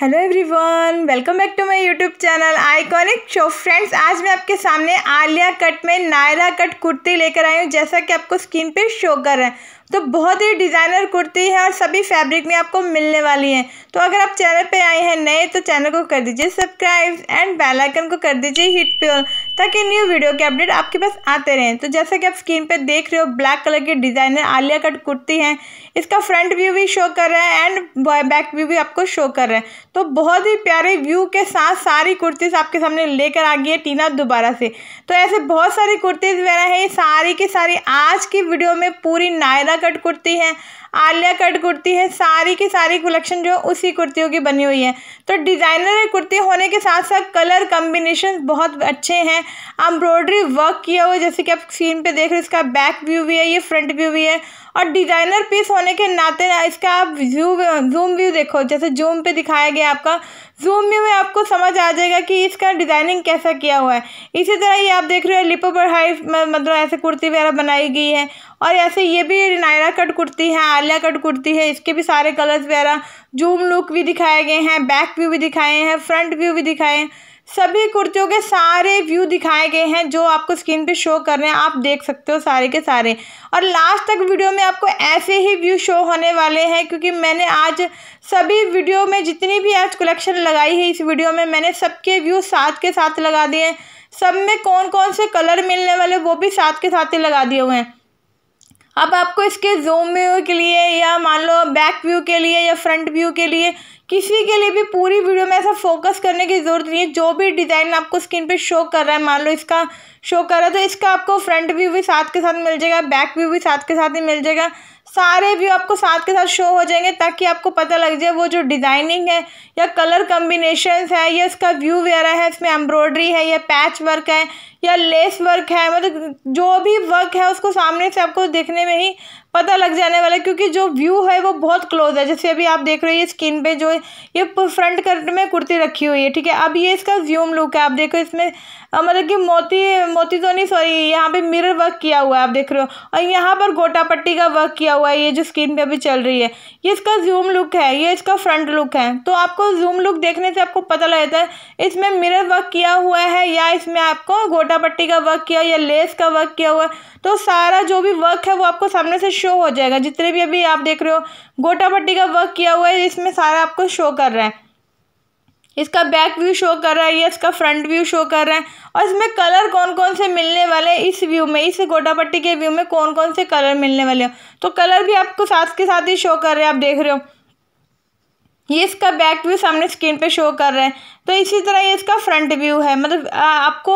Hello everyone welcome back to my YouTube channel iconic show friends आज मैं आपके सामने आलिया कट में नायरा कट कुर्ती लेकर आई हूँ जैसा कि आपको स्क्रीन पे शो कर रहे हैं तो बहुत ही डिज़ाइनर कुर्ती है और सभी फैब्रिक में आपको मिलने वाली है तो अगर आप चैनल पे आए हैं नए तो चैनल को कर दीजिए सब्सक्राइब एंड बेल आइकन को कर दीजिए हिट पे ऑल ताकि न्यू वीडियो के अपडेट आपके पास आते रहें तो जैसा कि आप स्क्रीन पे देख रहे हो ब्लैक कलर की डिज़ाइनर आलिया कट कुर्ती है इसका फ्रंट व्यू भी शो कर रहा है एंड बैक व्यू भी आपको शो कर रहा है तो बहुत ही प्यारे व्यू के साथ सारी कुर्तीज़ आपके सामने लेकर आ गई है टीना दोबारा से तो ऐसे बहुत सारी कुर्तीज़ वगैरह है सारी की सारी आज की वीडियो में पूरी नायरा कट कुर्ती है आलिया कट कुर्ती है सारी की सारी कलेक्शन जो है उसी कुर्तियों की बनी हुई है तो डिज़ाइनर कुर्ती होने के साथ साथ कलर कम्बिनेशन बहुत अच्छे हैं एम्ब्रॉयडरी वर्क किया हुआ जैसे कि आप स्क्रीन पे देख रहे हो इसका बैक व्यू भी है ये फ्रंट व्यू भी है और डिजाइनर पीस होने के नाते इसका आप जू जूम व्यू देखो जैसे जूम पे दिखाया गया आपका जूम व्यू में आपको समझ आ जाएगा कि इसका डिज़ाइनिंग कैसा किया हुआ है इसी तरह ये आप देख रहे हो लिपो पर हाई मतलब ऐसे कुर्ती वगैरह बनाई गई है और ऐसे ये भी नायरा कट कुर्ती है आलिया कट कुर्ती है इसके भी सारे कलर्स वगैरह जूम लुक भी दिखाए गए हैं बैक व्यू भी दिखाए हैं फ्रंट व्यू भी दिखाए हैं सभी कुर्तियों के सारे व्यू दिखाए गए हैं जो आपको स्क्रीन पे शो कर रहे हैं आप देख सकते हो सारे के सारे और लास्ट तक वीडियो में आपको ऐसे ही व्यू शो होने वाले हैं क्योंकि मैंने आज सभी वीडियो में जितनी भी आज कलेक्शन लगाई है इस वीडियो में मैंने सबके व्यू साथ के साथ लगा दिए हैं सब में कौन कौन से कलर मिलने वाले वो भी साथ के साथ ही लगा दिए हुए हैं अब आपको इसके जूम व्यू के लिए या मान लो बैक व्यू के लिए या फ्रंट व्यू के लिए किसी के लिए भी पूरी वीडियो में ऐसा फोकस करने की ज़रूरत नहीं है जो भी डिज़ाइन आपको स्क्रीन पे शो कर रहा है मान लो इसका शो कर रहा है तो इसका आपको फ्रंट व्यू भी साथ के साथ मिल जाएगा बैक व्यू भी साथ के साथ ही मिल जाएगा सारे व्यू आपको साथ के साथ शो हो जाएंगे ताकि आपको पता लग जाए वो जो डिज़ाइनिंग है या कलर कम्बिनेशन है या इसका व्यू वगैरह है इसमें एम्ब्रॉयडरी है या पैच वर्क है या लेस वर्क है मतलब जो भी वर्क है उसको सामने से आपको देखने में ही पता लग जाने वाला है क्योंकि जो व्यू है वो बहुत क्लोज है जैसे अभी आप देख रहे हो ये स्किन पे जो ये फ्रंट कट में कुर्ती रखी हुई है ठीक है अब ये इसका ज्यूम लुक है आप देखो इसमें मतलब कि मोती मोती तो नहीं सॉरी यहाँ पे मिरर वर्क किया हुआ है आप देख रहे हो और यहाँ पर गोटा पट्टी का वर्क किया हुआ है ये जो स्क्रीन पे अभी चल रही है ये इसका जूम लुक है ये इसका फ्रंट लुक है तो आपको जूम लुक देखने से आपको पता लग जाता है इसमें मिरर वर्क किया हुआ है या इसमें आपको गोटा पट्टी का वर्क किया या लेस का वर्क किया हुआ है तो सारा जो भी वर्क है वो आपको सामने से शो हो जाएगा जितने भी अभी आप देख रहे हो गोटा पट्टी का वर्क किया हुआ है इसमें सारा आपको शो कर रहा है इसका बैक व्यू शो कर रहा है या इसका फ्रंट व्यू शो कर रहा है और इसमें कलर कौन कौन से मिलने वाले हैं इस व्यू में इस गोटापट्टी के व्यू में कौन कौन से कलर मिलने वाले हैं तो कलर भी आपको साथ के साथ ही शो कर रहे हैं आप देख रहे हो ये इसका बैक व्यू सामने स्क्रीन पे शो कर रहा है तो इसी तरह ये इसका फ्रंट व्यू है मतलब आपको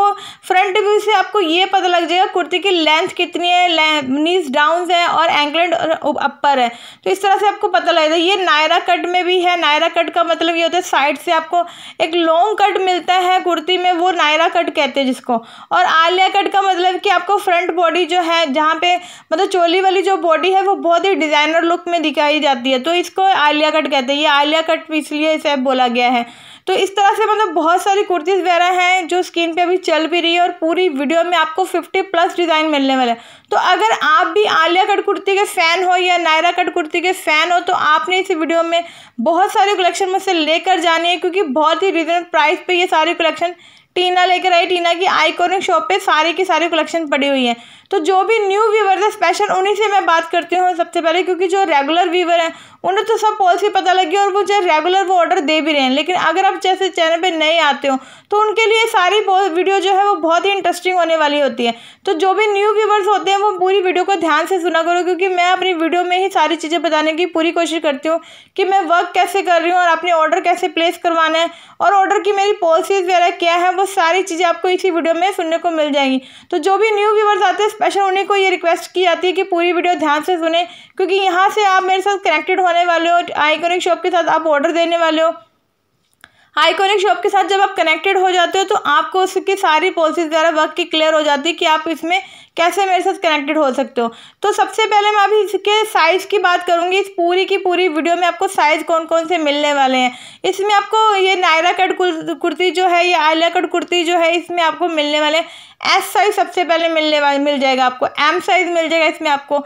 फ्रंट व्यू से आपको ये पता लग जाएगा कुर्ती की लेंथ कितनी है नीज डाउन है और एंकलेट अपर है तो इस तरह से आपको पता लगेगा ये नायरा कट में भी है नायरा कट का मतलब ये होता है साइड से आपको एक लॉन्ग कट मिलता है कुर्ती में वो नायरा कट कहते हैं जिसको और आलिया कट का मतलब कि आपको फ्रंट बॉडी जो है जहाँ पे मतलब चोली वाली जो बॉडी है वो बहुत ही डिज़ाइनर लुक में दिखाई जाती है तो इसको आलिया कट कहते हैं ये आलिया कट इसलिए इसे बोला गया है तो इस तरह से मतलब बहुत सारी कुर्तीज़ वगैरह हैं जो स्क्रीन पे अभी चल भी रही है और पूरी वीडियो में आपको फिफ्टी प्लस डिज़ाइन मिलने वाले हैं तो अगर आप भी आलिया कट कुर्ती के फ़ैन हो या नायरा कट कुर्ती के फ़ैन हो तो आपने इस वीडियो में बहुत सारे कलेक्शन मुझसे लेकर जाने हैं क्योंकि बहुत ही रिजनेबल प्राइस पर ये सारे कलेक्शन टीना लेकर आई टीना की आइकॉनिक शॉप पे सारे के सारे कलेक्शन पड़ी हुई हैं तो जो भी न्यू व्यूवर है स्पेशल उन्हीं से मैं बात करती हूँ सबसे पहले क्योंकि जो रेगुलर व्यूवर हैं उन्हें तो सब पॉलिसी पता लगी और वो जो रेगुलर वो ऑर्डर दे भी रहे हैं लेकिन अगर आप जैसे चैनल पे नए आते हो तो उनके लिए सारी वीडियो जो है वो बहुत ही इंटरेस्टिंग होने वाली होती है तो जो भी न्यू व्यूवर्स होते हैं वो पूरी वीडियो को ध्यान से सुना करो क्योंकि मैं अपनी वीडियो में ही सारी चीज़ें बताने की पूरी कोशिश करती हूँ कि मैं वर्क कैसे कर रही हूँ और अपने ऑर्डर कैसे प्लेस करवाना है और ऑर्डर की मेरी पॉलिसीज़ वगैरह क्या है वो वो सारी चीज़ें आपको इसी वीडियो में सुनने को मिल जाएंगी तो जो भी न्यू व्यूवर्स आते हैं स्पेशल उन्हीं को ये रिक्वेस्ट की जाती है कि पूरी वीडियो ध्यान से सुने क्योंकि यहाँ से आप मेरे साथ कनेक्टेड होने वाले हो आइकोनिक शॉप के साथ आप ऑर्डर देने वाले हो आइकोनिक शॉप के साथ जब आप कनेक्टेड हो जाते हो तो आपको उसकी सारी पॉलिसीज वगैरह वर्क की क्लियर हो जाती है कि आप इसमें कैसे मेरे साथ कनेक्टेड हो सकते हो तो सबसे पहले मैं अभी इसके साइज़ की बात करूँगी इस पूरी की पूरी वीडियो में आपको साइज़ कौन कौन से मिलने वाले हैं इसमें आपको ये नायरा कट कुर्ती जो है ये आयला कट कुर्ती जो है इसमें आपको मिलने वाले एस साइज़ सबसे पहले मिलने वाला मिल जाएगा आपको एम साइज़ मिल जाएगा इसमें आपको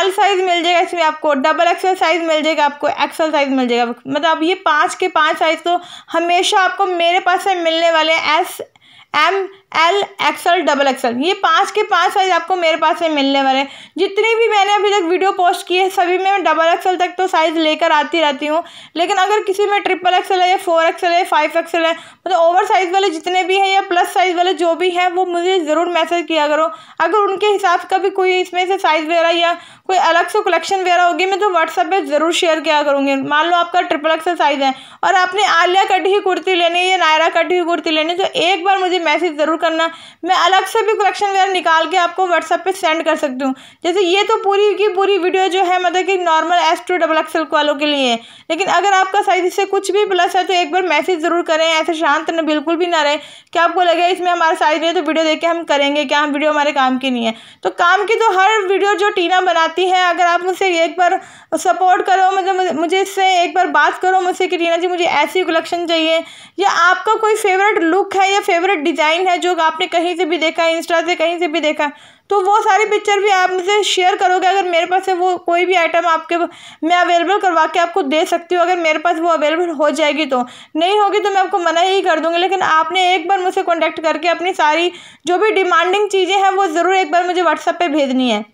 एल साइज़ मिल जाएगा इसमें आपको डबल एक्सल साइज़ मिल जाएगा आपको एक्सल साइज़ मिल जाएगा मतलब ये पाँच के पाँच साइज़ तो हमेशा आपको मेरे पास से मिलने वाले S M L XL double XL ये पांच के पांच साइज आपको मेरे पास से मिलने वाले हैं जितने भी मैंने अभी तक वीडियो पोस्ट की है सभी में डबल एक्सएल तक तो साइज़ लेकर आती रहती हूँ लेकिन अगर किसी में ट्रिपल एक्सएल है या फोर एक्सएल है फाइव एक्सएल है मतलब ओवर साइज़ वाले जितने भी हैं या साइज़ वाले जो भी हैं वो मुझे ज़रूर मैसेज किया करो अगर उनके हिसाब का भी कोई इसमें से साइज़ वगैरह या कोई अलग से कलेक्शन वगैरह होगी मैं तो व्हाट्सएप पे ज़रूर शेयर किया करूँगी मान लो आपका ट्रिपल एक्स साइज़ है और आपने आलिया कट ही कुर्ती लेनी है या नायरा कट ही कुर्ती लेनी है तो एक बार मुझे मैसेज ज़रूर करना मैं अलग से भी कलेक्शन वगैरह निकाल के आपको व्हाट्सएप पर सेंड कर सकती हूँ जैसे ये तो पूरी की पूरी वीडियो जो है मतलब कि normal S to double XL वालों के लिए है लेकिन अगर आपका साइज़ इससे कुछ भी प्लस है तो एक बार मैसेज ज़रूर करें ऐसे शांत बिल्कुल भी ना रहे क्या आपको लगे है इसमें हमारा साइज नहीं है तो वीडियो देख के हम करेंगे क्या हम वीडियो हमारे काम की नहीं है तो काम की तो हर वीडियो जो टीना बनाती है अगर आप मुझसे एक बार सपोर्ट करो मतलब मुझे इससे एक बार बात करो मुझसे कि टीना जी मुझे ऐसी कलेक्शन चाहिए या आपका कोई फेवरेट लुक है या फेवरेट डिज़ाइन है जो आपने कहीं से भी देखा है इंस्टा से कहीं से भी देखा तो वो सारी पिक्चर भी आप मुझे शेयर करोगे अगर मेरे पास है वो कोई भी आइटम आपके मैं अवेलेबल करवा के आपको दे सकती हूँ अगर मेरे पास वो अवेलेबल हो जाएगी तो नहीं होगी तो मैं आपको मना ही कर दूँगी लेकिन आपने एक बार मुझसे कॉन्टैक्ट करके अपनी सारी जो भी डिमांडिंग चीज़ें हैं वो ज़रूर एक बार मुझे व्हाट्सअप पर भेजनी है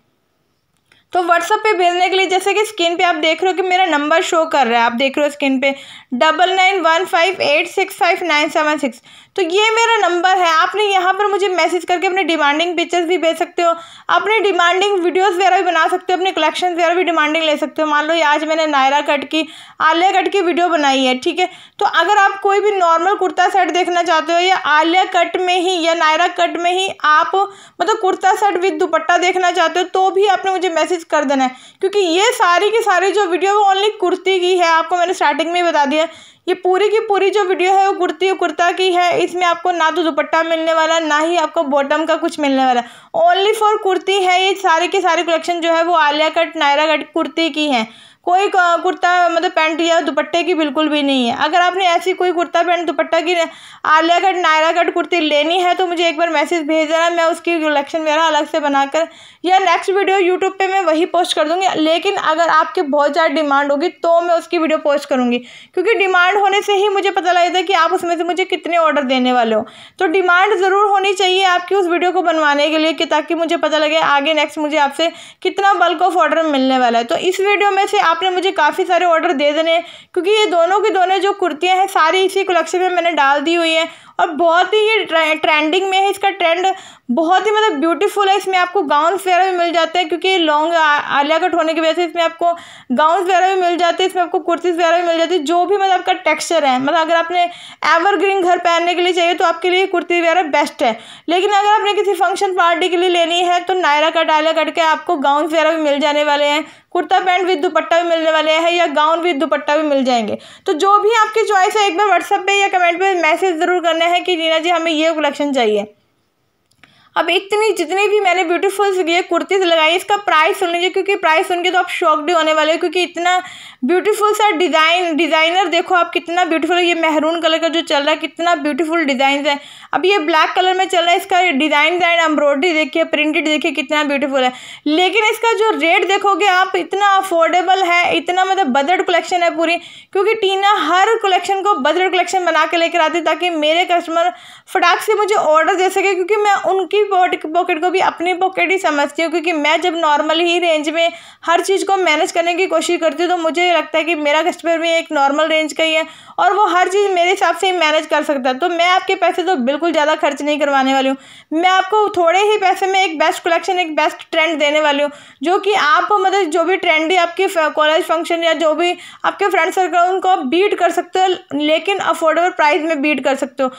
तो व्हाट्सअप पे भेजने के लिए जैसे कि स्क्रीन पे आप देख रहे हो कि मेरा नंबर शो कर रहा है आप देख रहे हो स्क्रीन पे double nine one five eight six five nine seven six तो ये मेरा नंबर है आपने यहाँ पर मुझे मैसेज करके अपने डिमांडिंग पिक्चर्स भी भेज सकते हो अपने डिमांडिंग वीडियोज़ वगैरह भी बना सकते हो अपने कलेक्शन वगैरह भी डिमांडिंग ले सकते हो मान लो आज मैंने नायरा कट की आलिया कट की वीडियो बनाई है ठीक है तो अगर आप कोई भी नॉर्मल कुर्ता सेट देखना चाहते हो या आलिया कट में ही या नायरा कट में ही आप मतलब कुर्ता सेट विद दुपट्टा देखना चाहते हो तो भी आपने मुझे मैसेज प्लीज़ कर देना है क्योंकि ये सारी की सारी जो वीडियो वो ओनली कुर्ती की है आपको मैंने स्टार्टिंग में बता दिया ये पूरी की पूरी जो वीडियो है वो कुर्ती और कुर्ता की है इसमें आपको ना तो दुपट्टा मिलने वाला ना ही आपको बॉटम का कुछ मिलने वाला ओनली फॉर कुर्ती है ये सारे के सारे कलेक्शन जो है वो आलिया कट नायरा कट कुर्ती की है कोई कुर्ता मतलब पैंट या दुपट्टे की बिल्कुल भी नहीं है अगर आपने ऐसी कोई कुर्ता पैंट दुपट्टा की आलिया कट नायरा कट कुर्ती लेनी है तो मुझे एक बार मैसेज भेज देना मैं उसकी कलेक्शन मेरा अलग से बनाकर या नेक्स्ट वीडियो यूट्यूब पे मैं वही पोस्ट कर दूँगी लेकिन अगर आपकी बहुत ज़्यादा डिमांड होगी तो मैं उसकी वीडियो पोस्ट करूँगी क्योंकि डिमांड होने से ही मुझे पता लगेगा कि आप उसमें से मुझे कितने ऑर्डर देने वाले हो तो डिमांड ज़रूर होनी चाहिए आपकी उस वीडियो को बनवाने के लिए कि ताकि मुझे पता लगे आगे नेक्स्ट मुझे आपसे कितना बल्क ऑफ ऑर्डर मिलने वाला है तो इस वीडियो में से आपने मुझे काफ़ी सारे ऑर्डर दे देने क्योंकि ये दोनों की दोनों जो कुर्तियाँ हैं सारी इसी कलेक्शन में मैंने डाल दी हुई है और बहुत ही ये ट्रे, ट्रेंडिंग में है इसका ट्रेंड बहुत ही मतलब ब्यूटीफुल है इसमें आपको गाउन्स वगैरह भी मिल जाते हैं क्योंकि लॉन्ग आलिया कट होने की वजह से इसमें आपको गाउन्स वगैरह भी मिल जाते हैं इसमें आपको कुर्तीज़ वगैरह भी मिल जाती है जो भी मतलब आपका टेक्स्चर है मतलब अगर आपने एवरग्रीन घर पहनने के लिए चाहिए तो आपके लिए कुर्ती वगैरह बेस्ट है लेकिन अगर आपने किसी फंक्शन पार्टी के लिए लेनी है तो नायरा कट आलिया कट के आपको गाउन वगैरह भी मिल जाने वाले हैं कुर्ता पैंट विद दुपट्टा भी मिलने वाले हैं या गाउन विद दुपट्टा भी मिल जाएंगे तो जो भी आपकी चॉइस है एक बार व्हाट्सअप पे या कमेंट पे मैसेज ज़रूर करना है कि रीना जी हमें ये कलेक्शन चाहिए अब इतनी जितनी भी मैंने ब्यूटीफुल ये कुर्तीज़ लगाई इसका प्राइस सुन लीजिए क्योंकि प्राइस सुन के तो आप शॉक भी होने वाले हो क्योंकि इतना ब्यूटीफुल सा डिज़ाइन डिज़ाइनर देखो आप कितना ब्यूटीफुल ये मेहरून कलर का जो चल रहा है कितना ब्यूटीफुल डिज़ाइन है अब ये ब्लैक कलर में चल रहा है इसका डिज़ाइन डिज़ाइन एम्ब्रॉयडरी देखिए प्रिंटेड देखिए कितना ब्यूटीफुल है लेकिन इसका जो रेट देखोगे आप इतना अफोर्डेबल है इतना मतलब बजट कलेक्शन है पूरी क्योंकि टीना हर कलेक्शन को बजट कलेक्शन बना के लेकर आती ताकि मेरे कस्टमर फटाक से मुझे ऑर्डर दे सके क्योंकि मैं उनकी भी पॉकेट को भी अपनी पॉकेट ही समझती हूँ क्योंकि मैं जब नॉर्मल ही रेंज में हर चीज़ को मैनेज करने की कोशिश करती हूँ तो मुझे लगता है कि मेरा कस्टमर भी एक नॉर्मल रेंज का ही है और वो हर चीज़ मेरे हिसाब से ही मैनेज कर सकता है तो मैं आपके पैसे तो बिल्कुल ज़्यादा खर्च नहीं करवाने वाली हूँ मैं आपको थोड़े ही पैसे में एक बेस्ट कलेक्शन एक बेस्ट ट्रेंड देने वाली हूँ जो कि आप मतलब जो भी ट्रेंड है आपके कॉलेज फंक्शन या जो भी आपके फ्रेंड सर्कल उनको आप बीट कर सकते हो लेकिन अफोर्डेबल प्राइस में बीट कर सकते हो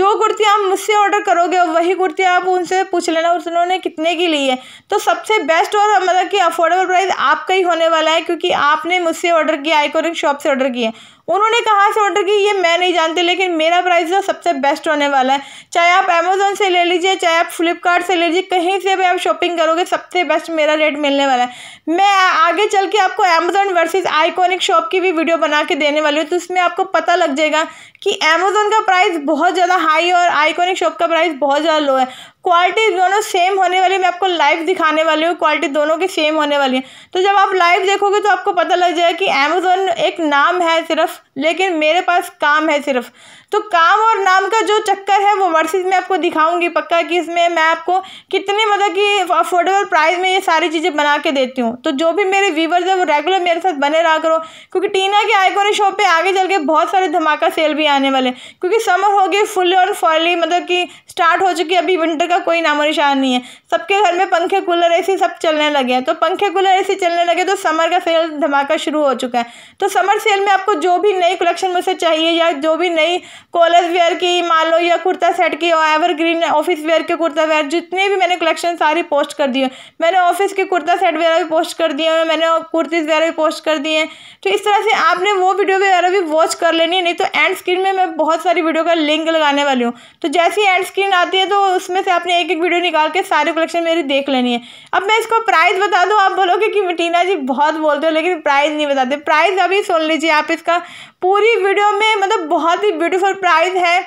जो कुर्ती आप मुझसे ऑर्डर करोगे वही कुर्ती आप उन उनसे पूछ लेना उन्होंने कितने की ली है तो सबसे बेस्ट और मतलब कि अफोर्डेबल प्राइस आपका ही होने वाला है क्योंकि आपने मुझसे ऑर्डर किया आइकोनिक शॉप से ऑर्डर किया उन्होंने कहा इस ऑर्डर की ये मैं नहीं जानती लेकिन मेरा प्राइस जो सबसे बेस्ट होने वाला है चाहे आप अमेजोन से ले लीजिए चाहे आप फ्लिपकार्ट से ले लीजिए कहीं से भी आप शॉपिंग करोगे सबसे बेस्ट मेरा रेट मिलने वाला है मैं आगे चल के आपको अमेजोन वर्सेज आइकॉनिक शॉप की भी वीडियो बना के देने वाली हूँ तो उसमें आपको पता लग जाएगा कि अमेजोन का प्राइस बहुत ज़्यादा हाई और आइकॉनिक शॉप का प्राइस बहुत ज़्यादा लो है क्वालिटी दोनों सेम होने वाली मैं आपको लाइव दिखाने वाली हूँ क्वालिटी दोनों की सेम होने वाली है तो जब आप लाइव देखोगे तो आपको पता लग जाएगा कि अमेजोन एक नाम है सिर्फ लेकिन मेरे पास काम है सिर्फ तो काम और नाम का जो चक्कर है वो वर्सेस में आपको दिखाऊंगी पक्का कि इसमें मैं आपको कितने मतलब कि अफोर्डेबल प्राइस में ये सारी चीज़ें बना के देती हूँ तो जो भी मेरे व्यूवर्स हैं वो रेगुलर मेरे साथ बने रहा करो क्योंकि टीना के आइकोनिक शॉप पर आगे चल के बहुत सारे धमाका सेल भी आने वाले क्योंकि समर हो गए फुल और फॉली मतलब कि स्टार्ट हो चुकी है अभी विंटर का कोई नामो निशान नहीं है सबके घर में पंखे कूलर ऐसे सब चलने लगे हैं तो पंखे कूलर ऐसे चलने लगे तो समर का सेल धमाका शुरू हो चुका है तो समर सेल में आपको जो भी नई कलेक्शन मुझसे चाहिए या जो भी नई कॉलेज वेयर की मान लो या कुर्ता सेट की और एवर ग्रीन ऑफिस वेयर के कुर्ता वेयर जितने भी मैंने कलेक्शन सारी पोस्ट कर दिए मैंने ऑफिस के कुर्ता सेट वगैरह भी पोस्ट कर दिए हैं मैंने कुर्तीज़ वगैरह भी पोस्ट कर दिए हैं तो इस तरह से आपने वो वीडियो वगैरह भी वॉच कर लेनी है नहीं तो एंड स्क्रीन में मैं बहुत सारी वीडियो का लिंक लगाने वाली हूँ तो जैसी एंड स्क्रीन आती है तो उसमें से आपने एक एक वीडियो निकाल के सारे कलेक्शन मेरी देख लेनी है अब मैं इसको प्राइस बता दूँ आप बोलोगे कि मटीना जी बहुत बोलते हो लेकिन प्राइस नहीं बताते प्राइस अभी सुन लीजिए आप इसका पूरी वीडियो में मतलब बहुत ही ब्यूटीफुल और प्राइस है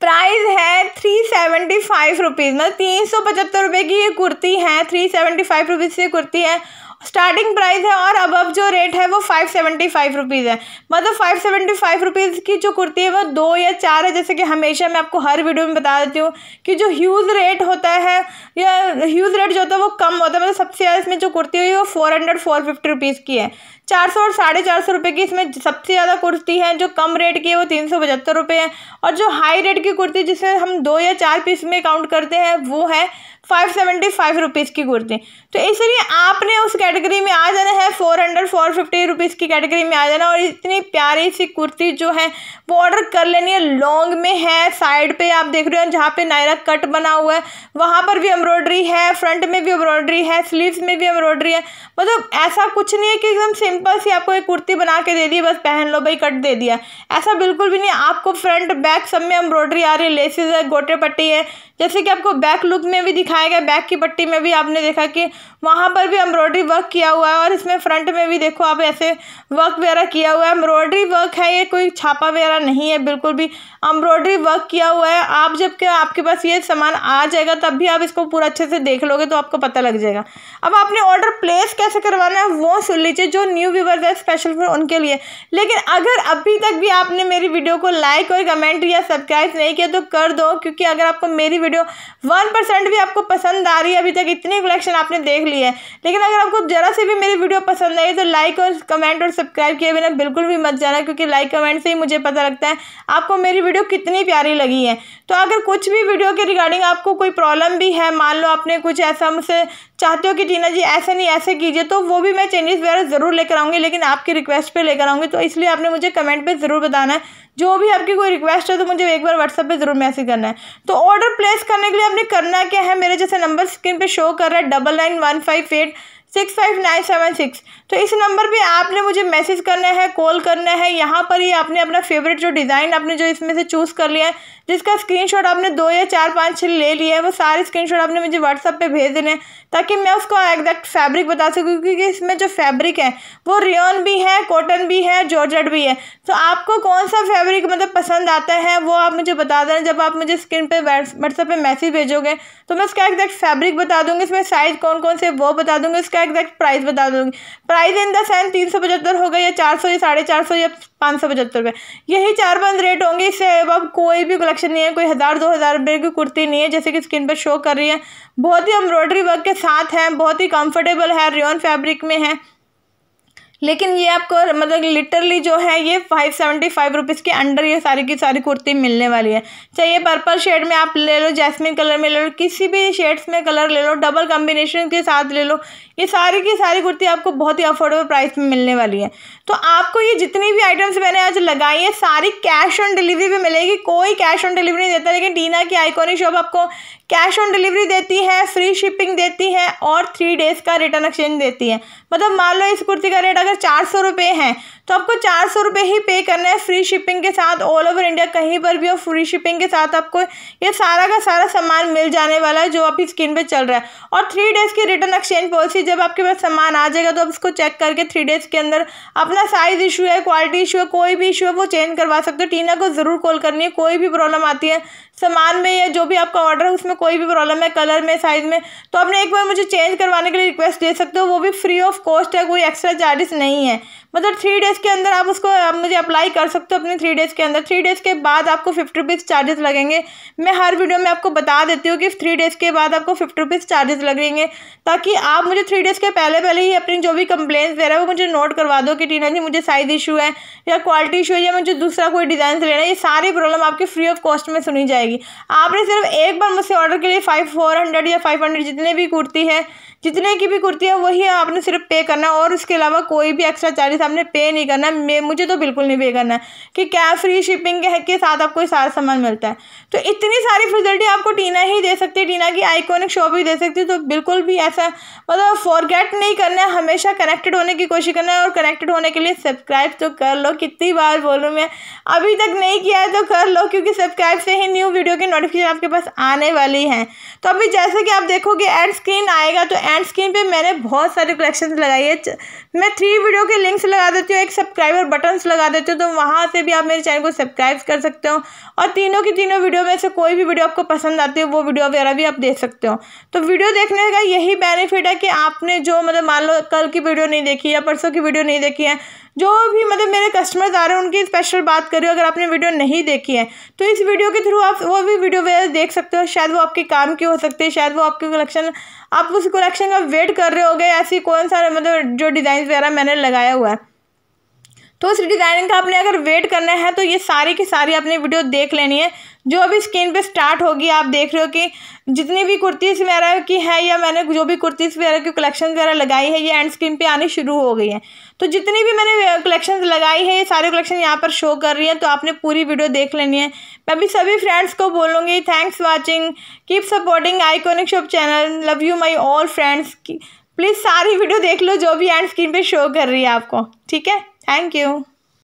प्राइस है थ्री सेवेंटी फाइव रुपीज़ मतलब तीन सौ पचहत्तर रुपये की ये कुर्ती है थ्री सेवेंटी फाइव रुपीज़ की कुर्ती है स्टार्टिंग प्राइस है और अब अब जो रेट है वो फाइव सेवेंटी फाइव रुपीज़ है मतलब फाइव सेवेंटी फाइव रुपीज़ की जो कुर्ती है वो दो या चार है जैसे कि हमेशा मैं आपको हर वीडियो में बता देती हूँ कि जो ह्यूज रेट होता है या ह्यूज रेट जो होता है वो कम होता है मतलब सबसे ज़्यादा इसमें जो कुर्ती हुई वो four hundred four fifty rupees की है चार सौ और साढ़े चार सौ रुपये की इसमें सबसे ज़्यादा कुर्ती है जो कम रेट की है वो तीन सौ पचहत्तर रुपये है और जो हाई रेट की कुर्ती जिसे हम दो या चार पीस में काउंट करते हैं वो है फाइव सेवेंटी फाइव रुपीज़ की कुर्ती तो इसलिए आपने उस कैटेगरी में आ जाना है four hundred four fifty rupees की कैटेगरी में आ जाना और इतनी प्यारी सी कुर्ती जो है वो ऑर्डर कर लेनी है लॉन्ग में है साइड पे आप देख रहे हो जहाँ पे नायरा कट बना हुआ है वहाँ पर भी एम्ब्रॉयडरी है फ्रंट में भी एम्ब्रॉयडरी है स्लीव्स में भी एम्ब्रॉयडरी है मतलब ऐसा कुछ नहीं है कि एकदम सिंपल सी आपको एक कुर्ती बना के दे दी बस पहन लो भाई कट दे दिया ऐसा बिल्कुल भी नहीं आपको फ्रंट बैक सब में एम्ब्रॉयडरी आ रही है लेसेज है गोटे पट्टी है जैसे कि आपको बैक लुक में भी दिखाया गया बैक की पट्टी में भी आपने देखा कि वहाँ पर भी एम्ब्रॉयडरी वर्क किया हुआ है और इसमें फ्रंट में भी देखो आप ऐसे वर्क वगैरह किया हुआ है एम्ब्रॉयडरी वर्क है ये कोई छापा वगैरह नहीं है बिल्कुल भी एम्ब्रॉयडरी वर्क किया हुआ है आप जब के आपके पास ये सामान आ जाएगा तब भी आप इसको पूरा अच्छे से देख लोगे तो आपको पता लग जाएगा अब आपने ऑर्डर प्लेस कैसे करवाना है वो सुन लीजिए जो न्यू व्यूवर्स है स्पेशल फॉर उनके लिए लेकिन अगर अभी तक भी आपने मेरी वीडियो को लाइक और कमेंट या सब्सक्राइब नहीं किया तो कर दो क्योंकि अगर आपको मेरी वीडियो वन परसेंट भी आपको पसंद आ रही है अभी तक इतनी कलेक्शन आपने देख ली लिए लेकिन अगर आपको ज़रा से भी मेरी वीडियो पसंद आई तो लाइक और कमेंट और सब्सक्राइब किए बिना बिल्कुल भी मत जाना क्योंकि लाइक कमेंट से ही मुझे पता लगता है आपको मेरी वीडियो कितनी प्यारी लगी है तो अगर कुछ भी वीडियो के रिगार्डिंग आपको कोई प्रॉब्लम भी है मान लो आपने कुछ ऐसा मुझसे चाहते हो कि टीना जी ऐसे नहीं ऐसे कीजिए तो वो भी मैं चेंजेस वगैरह ज़रूर लेकर आऊँगी लेकिन आपकी रिक्वेस्ट पे लेकर आऊँगी तो इसलिए आपने मुझे कमेंट पे ज़रूर बताना है जो भी आपकी कोई रिक्वेस्ट है तो मुझे एक बार व्हाट्सअप पे ज़रूर मैसेज करना है तो ऑर्डर प्लेस करने के लिए आपने करना क्या है मेरे जैसे नंबर स्क्रीन पर शो कर रहा है double nine one five eight six five nine seven six तो इस नंबर पे आपने मुझे मैसेज करना है कॉल करना है यहाँ पर ही आपने अपना फेवरेट जो डिज़ाइन आपने जो इसमें से चूज़ कर लिया है जिसका स्क्रीनशॉट आपने दो या चार पाँच छः ले लिया है वो सारे स्क्रीनशॉट आपने मुझे व्हाट्सअप पे भेज देने ताकि मैं उसको एग्जैक्ट फैब्रिक बता सकूँ क्योंकि इसमें जो फैब्रिक है वो रियन भी है कॉटन भी है जॉर्ज भी है तो आपको कौन सा फैब्रिक मतलब पसंद आता है वो आप मुझे बता दें जब आप मुझे स्क्रीन पर व्हाट्सअप पर मैसेज भेजोगे तो मैं उसका एग्जैक्ट फैब्रिक बता दूँगी इसमें साइज़ कौन कौन से वो बता दूँगी उसका एग्जैक्ट प्राइस बता दूंगी प्राइस इन द सेंस तीन सौ पचहत्तर होगा या चार सौ या साढ़े चार सौ या पाँच सौ पचहत्तर रुपये यही चार पाँच रेट होंगे इससे अब कोई भी कलेक्शन नहीं है कोई हज़ार दो हज़ार रुपये की कुर्ती नहीं है जैसे कि स्किन पर शो कर रही है बहुत ही एम्ब्रॉयडरी वर्क के साथ है बहुत ही कम्फर्टेबल है रियोन फैब्रिक में है लेकिन ये आपको मतलब लिटरली जो है ये फाइव सेवेंटी फाइव रुपीज़ के अंडर ये सारी की सारी कुर्ती मिलने वाली है चाहे ये पर्पल शेड में आप ले लो जैस्मिन कलर में ले लो किसी भी शेड्स में कलर ले लो डबल कम्बिनेशन के साथ ले लो ये सारी की सारी कुर्ती आपको बहुत ही अफोर्डेबल प्राइस में मिलने वाली है तो आपको ये जितनी भी आइटम्स मैंने आज लगाई है सारी कैश ऑन डिलीवरी भी मिलेगी कोई कैश ऑन डिलीवरी नहीं देता लेकिन डीना की आइकॉनिक शॉप आपको कैश ऑन डिलीवरी देती है फ्री शिपिंग देती है और थ्री डेज़ का रिटर्न एक्सचेंज देती है मतलब मान लो इस कुर्ती का रेट अगर चार सौ रुपये है तो आपको चार सौ रुपये ही पे करना है फ्री शिपिंग के साथ ऑल ओवर इंडिया कहीं पर भी और फ्री शिपिंग के साथ आपको ये सारा का सारा सामान मिल जाने वाला है जो आपकी स्किन पर चल रहा है और थ्री डेज़ की रिटर्न एक्सचेंज पॉलिसी जब आपके पास सामान आ जाएगा तो आप उसको चेक करके थ्री डेज़ के अंदर अपना साइज़ इशू है क्वालिटी इशू है कोई भी इशू है वो चेंज करवा सकते हो टीना को ज़रूर कॉल करनी है कोई भी प्रॉब्लम आती है सामान में या जो भी आपका ऑर्डर है उसमें कोई भी प्रॉब्लम है कलर में साइज़ में तो आपने एक बार मुझे चेंज करवाने के लिए रिक्वेस्ट दे सकते हो वो भी फ्री ऑफ कॉस्ट है कोई एक्स्ट्रा चार्जेस नहीं है मतलब थ्री डेज़ के अंदर आप उसको आप मुझे अप्लाई कर सकते हो अपने थ्री डेज़ के अंदर थ्री डेज़ के बाद आपको फिफ्टी रुपीज़ चार्जेस लगेंगे मैं हर वीडियो में आपको बता देती हूँ कि थ्री डेज़ के बाद आपको फिफ्टी रुपीज़ चार्जेस लगेंगे ताकि आप मुझे थ्री डेज़ के पहले पहले ही अपनी जो भी कंप्लेंट्स दे रहे हो वो मुझे नोट करवा दो कि टीना जी मुझे साइज़ इशू है या क्वालिटी इशू है या मुझे दूसरा कोई डिज़ाइन लेना है ये सारी प्रॉब्लम आपकी फ्री ऑफ कॉस्ट में सुनी जाएगी जाएगी आपने सिर्फ एक बार मुझसे ऑर्डर के लिए फाइव फोर हंड्रेड या फाइव हंड्रेड जितने भी कुर्ती है जितने की भी कुर्ती है वही आपने सिर्फ पे करना और उसके अलावा कोई भी एक्स्ट्रा चार्जेस आपने पे नहीं करना मैं मुझे तो बिल्कुल नहीं पे करना है कि क्या फ्री शिपिंग के, के साथ आपको ये सारा सामान मिलता है तो इतनी सारी फैसिलिटी आपको टीना ही दे सकती है टीना की आइकॉनिक शॉप ही दे सकती है तो बिल्कुल भी ऐसा मतलब फॉरगेट नहीं करना है हमेशा कनेक्टेड होने की कोशिश करना है और कनेक्टेड होने के लिए सब्सक्राइब तो कर लो कितनी बार बोलूँ मैं अभी तक नहीं किया है तो कर लो क्योंकि सब्सक्राइब से ही न्यू वीडियो की नोटिफिकेशन आपके पास आने वाली हैं तो अभी जैसे कि आप देखोगे एड स्क्रीन आएगा तो एंड स्क्रीन पे मैंने बहुत सारे कलेक्शन लगाई है मैं थ्री वीडियो के लिंक्स लगा देती हूँ एक सब्सक्राइबर बटन्स लगा देती हूँ तो वहाँ से भी आप मेरे चैनल को सब्सक्राइब कर सकते हो और तीनों की तीनों वीडियो में से कोई भी वीडियो आपको पसंद आती है वो वीडियो वगैरह भी आप देख सकते हो तो वीडियो देखने का यही बेनिफिट है कि आपने जो मतलब मान लो कल की वीडियो नहीं देखी या परसों की वीडियो नहीं देखी है जो भी मतलब मेरे कस्टमर्स आ रहे हैं उनकी स्पेशल बात कर रही हो अगर आपने वीडियो नहीं देखी है तो इस वीडियो के थ्रू आप वो भी वीडियो वेयर देख सकते हो शायद वो आपके काम की हो सकती है शायद वो आपके कलेक्शन आप उस कलेक्शन का वेट कर रहे हो गए ऐसी कौन सा मतलब जो डिज़ाइन वगैरह मैंने लगाया हुआ है तो उस डिज़ाइनिंग का आपने अगर वेट करना है तो ये सारी की सारी आपने वीडियो देख लेनी है जो अभी स्क्रीन पे स्टार्ट होगी आप देख रहे हो कि जितनी भी कुर्तीज़ वगैरह की है या मैंने जो भी कुर्तीस वगैरह की कलेक्शन वगैरह लगाई है ये एंड स्क्रीन पे आनी शुरू हो गई है तो जितनी भी मैंने कलेक्शन लगाई है ये सारे कलेक्शन यहाँ पर शो कर रही है तो आपने पूरी वीडियो देख लेनी है मैं भी सभी फ्रेंड्स को बोलूँगी thanks watching keep supporting iconic shop channel love you my all friends please सारी वीडियो देख लो जो भी एंड स्क्रीन पर शो कर रही है आपको ठीक है Thank you.